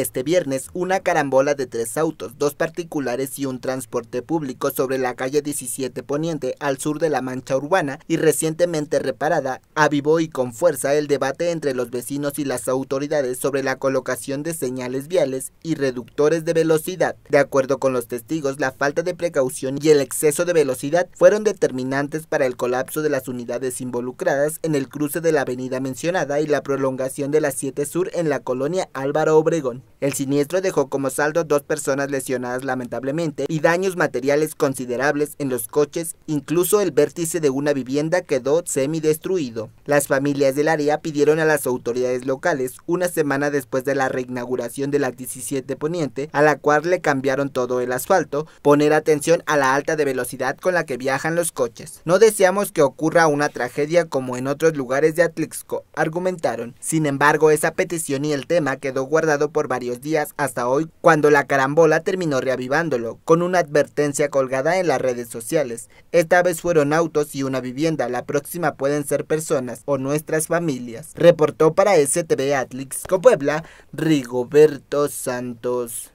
este viernes una carambola de tres autos, dos particulares y un transporte público sobre la calle 17 Poniente al sur de la mancha urbana y recientemente reparada, avivó y con fuerza el debate entre los vecinos y las autoridades sobre la colocación de señales viales y reductores de velocidad. De acuerdo con los testigos, la falta de precaución y el exceso de velocidad fueron determinantes para el colapso de las unidades involucradas en el cruce de la avenida mencionada y la prolongación de la 7 Sur en la colonia Álvaro Obregón. El siniestro dejó como saldo dos personas lesionadas lamentablemente y daños materiales considerables en los coches, incluso el vértice de una vivienda quedó semidestruido. Las familias del área pidieron a las autoridades locales, una semana después de la reinauguración de la 17 Poniente, a la cual le cambiaron todo el asfalto, poner atención a la alta de velocidad con la que viajan los coches. No deseamos que ocurra una tragedia como en otros lugares de Atlixco, argumentaron. Sin embargo, esa petición y el tema quedó guardado por varios días hasta hoy, cuando la carambola terminó reavivándolo, con una advertencia colgada en las redes sociales. Esta vez fueron autos y una vivienda, la próxima pueden ser personas o nuestras familias. Reportó para STV Atlix Puebla Rigoberto Santos.